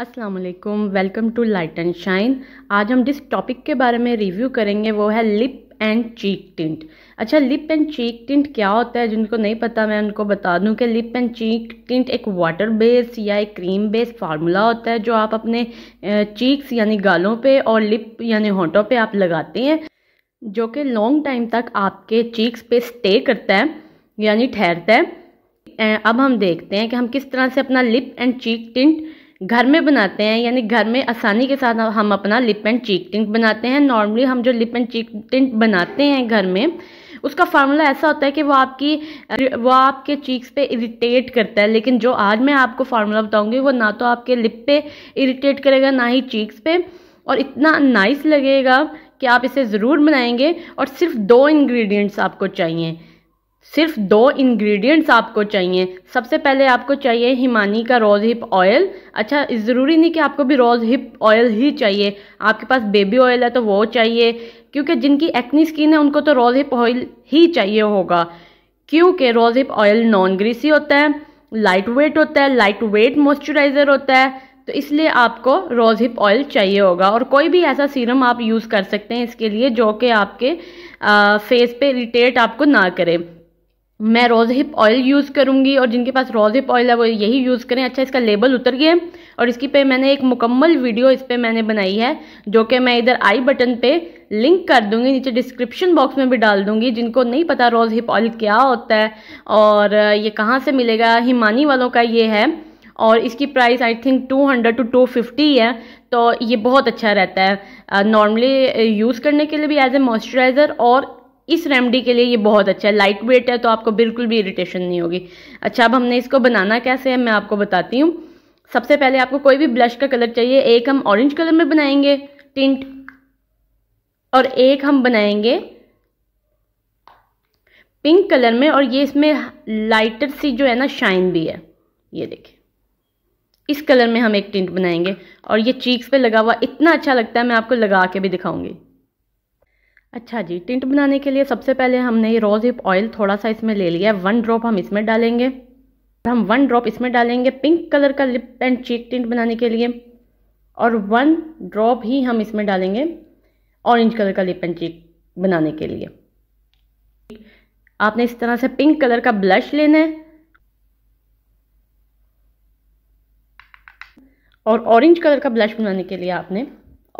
असलकुम welcome to Light and Shine आज हम जिस टॉपिक के बारे में रिव्यू करेंगे वो है लिप एंड चीक टिंट अच्छा लिप एंड चीक टिंट क्या होता है जिनको नहीं पता मैं उनको बता दूं कि लिप एंड चीक टिंट एक वाटर बेस्ड या एक क्रीम बेस्ड फार्मूला होता है जो आप अपने चीक्स यानी गालों पे और लिप यानी होंठों पे आप लगाते हैं जो कि लॉन्ग टाइम तक आपके चीक्स पे स्टे करता है यानी ठहरता है अब हम देखते हैं कि हम किस तरह से अपना लिप एंड चीक टिंट घर में बनाते हैं यानी घर में आसानी के साथ हम अपना लिप एंड चीक टिंट बनाते हैं नॉर्मली हम जो लिप एंड चीक टिंट बनाते हैं घर में उसका फार्मूला ऐसा होता है कि वो आपकी वो आपके चीक्स पे इरिटेट करता है लेकिन जो आज मैं आपको फार्मूला बताऊंगी वो ना तो आपके लिप पे इरिटेट करेगा ना ही चीक्स पे और इतना नाइस लगेगा कि आप इसे ज़रूर बनाएंगे और सिर्फ दो इंग्रेडिएंट्स आपको चाहिए सिर्फ दो इंग्रेडिएंट्स आपको चाहिए सबसे पहले आपको चाहिए हिमानी का रोज़ हिप ऑयल अच्छा ज़रूरी नहीं कि आपको भी रोज़ हिप ऑयल ही चाहिए आपके पास बेबी ऑयल है तो वो चाहिए क्योंकि जिनकी एक्नी स्किन है उनको तो रोज़ हिप ऑयल ही चाहिए होगा क्योंकि rose hip oil non greasy होता है लाइट वेट होता है लाइट वेट मॉइस्चराइज़र होता है तो इसलिए आपको रोज़ हिप ऑयल चाहिए होगा और कोई भी ऐसा सीरम आप यूज़ कर सकते हैं इसके लिए जो कि आपके फेस पे इरीटेट आपको ना करे मैं रोज़ हिप ऑयल यूज़ करूँगी और जिनके पास रोज़ हिप ऑयल है वो यही यूज़ करें अच्छा इसका लेबल उतर गया है और इसकी पे मैंने एक मुकम्मल वीडियो इस पर मैंने बनाई है जो कि मैं इधर आई बटन पे लिंक कर दूँगी नीचे डिस्क्रिप्शन बॉक्स में भी डाल दूँगी जिनको नहीं पता रोज़ हिप ऑयल क्या होता है और ये कहाँ से मिलेगा हिमानी वालों का ये है और इसकी प्राइस आई थिंक 200 टू 250 है तो ये बहुत अच्छा रहता है नॉर्मली यूज़ करने के लिए भी एज ए मॉइस्चराइज़र और इस रेमडी के लिए ये बहुत अच्छा है लाइट वेट है तो आपको बिल्कुल भी इरिटेशन नहीं होगी अच्छा अब हमने इसको बनाना कैसे है मैं आपको बताती हूँ सबसे पहले आपको कोई भी ब्लश का कलर चाहिए एक हम ऑरेंज कलर में बनाएंगे टिंट और एक हम बनाएंगे पिंक कलर में और ये इसमें लाइटर सी जो है ना शाइन भी है ये देखिए इस कलर में हम एक टिंट बनाएंगे और ये चीक्स पे लगा हुआ इतना अच्छा लगता है मैं आपको लगा के भी दिखाऊंगी अच्छा जी टिंट बनाने के लिए सबसे पहले हमने ये रोज़ हिप ऑयल थोड़ा सा इसमें ले लिया है वन ड्रॉप हम इसमें डालेंगे हम वन ड्रॉप इसमें डालेंगे पिंक कलर का लिप एंड चीक टिंट बनाने के लिए और वन ड्रॉप ही हम इसमें डालेंगे ऑरेंज कलर का लिप एंड चीक बनाने के लिए आपने इस तरह से पिंक कलर का ब्लश लेना है और ऑरेंज कलर का ब्लश बनाने के लिए आपने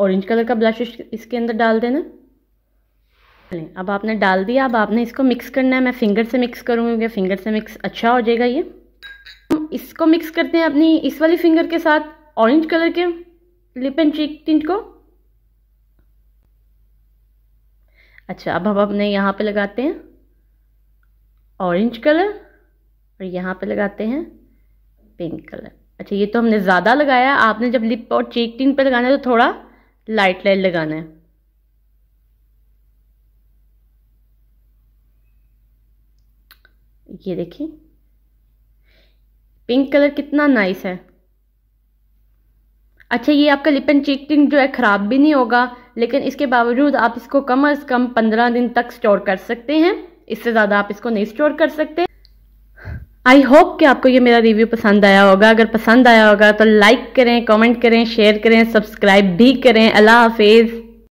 ऑरेंज कलर का ब्लश इसके अंदर डाल देना चलें अब आपने डाल दिया अब आपने इसको मिक्स करना है मैं फिंगर से मिक्स करूँगी फिंगर से मिक्स अच्छा हो जाएगा ये हम इसको मिक्स करते हैं अपनी इस वाली फिंगर के साथ ऑरेंज कलर के लिप एंड चीक टिंट को अच्छा अब हम अपने यहाँ पे लगाते हैं ऑरेंज कलर और यहाँ पे लगाते हैं पिंक कलर अच्छा ये तो हमने ज़्यादा लगाया आपने जब लिप और चीक टिंट पे लगाना है तो थोड़ा लाइट लाइट लगाना है ये देखिए पिंक कलर कितना नाइस है अच्छा ये आपका लिप एंड चीक टिंग जो है ख़राब भी नहीं होगा लेकिन इसके बावजूद आप इसको कम अज़ कम पंद्रह दिन तक स्टोर कर सकते हैं इससे ज़्यादा आप इसको नहीं स्टोर कर सकते आई होप कि आपको ये मेरा रिव्यू पसंद आया होगा अगर पसंद आया होगा तो लाइक करें कमेंट करें शेयर करें सब्सक्राइब भी करें अल्लाह हाफिज़